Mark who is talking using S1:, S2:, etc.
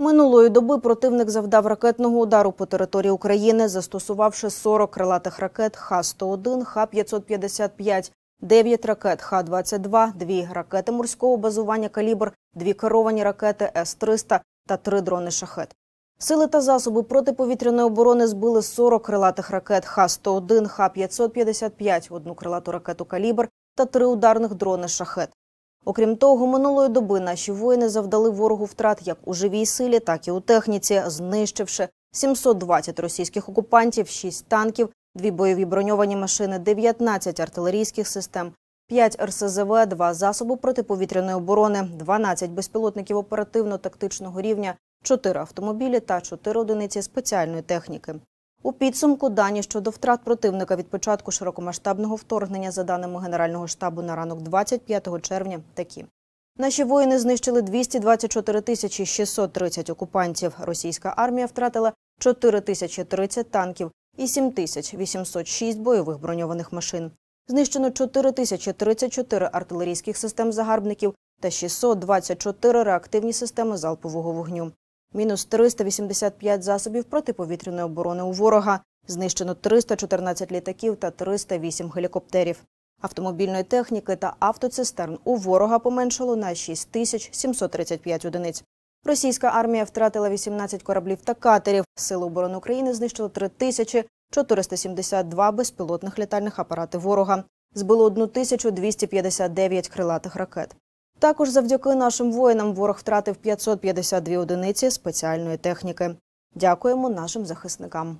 S1: Минулої доби противник завдав ракетного удару по території України, застосувавши 40 крилатих ракет Х-101, Х-555, 9 ракет Х-22, 2 ракети морського базування калібр, 2 керовані ракети С-300 та 3 дрони шахет. Сили та засоби протиповітряної оборони збили 40 крилатих ракет Х-101, Х-555, одну крилату ракету калібр та три ударних дрони шахет. Окрім того, минулої доби наші воїни завдали ворогу втрат як у живій силі, так і у техніці, знищивши 720 російських окупантів, 6 танків, 2 бойові броньовані машини, 19 артилерійських систем, 5 РСЗВ, 2 засоби протиповітряної оборони, 12 безпілотників оперативно-тактичного рівня, 4 автомобілі та 4 одиниці спеціальної техніки. У підсумку дані щодо втрат противника від початку широкомасштабного вторгнення, за даними Генерального штабу, на ранок 25 червня такі. Наші воїни знищили 224 тисячі 630 окупантів. Російська армія втратила 4 тисячі 30 танків і 7 тисяч 806 бойових броньованих машин. Знищено 4 тисячі 34 артилерійських систем загарбників та 624 реактивні системи залпового вогню мінус 385 засобів протиповітряної оборони у ворога, знищено 314 літаків та 308 гелікоптерів. Автомобільної техніки та автоцистерн у ворога поменшало на 6735 одиниць. Російська армія втратила 18 кораблів та катерів. Сили оборони України знищили 3472 безпілотних літальних апарати ворога. Збило 1259 крилатих ракет. Також завдяки нашим воїнам ворог втратив 552 одиниці спеціальної техніки. Дякуємо нашим захисникам.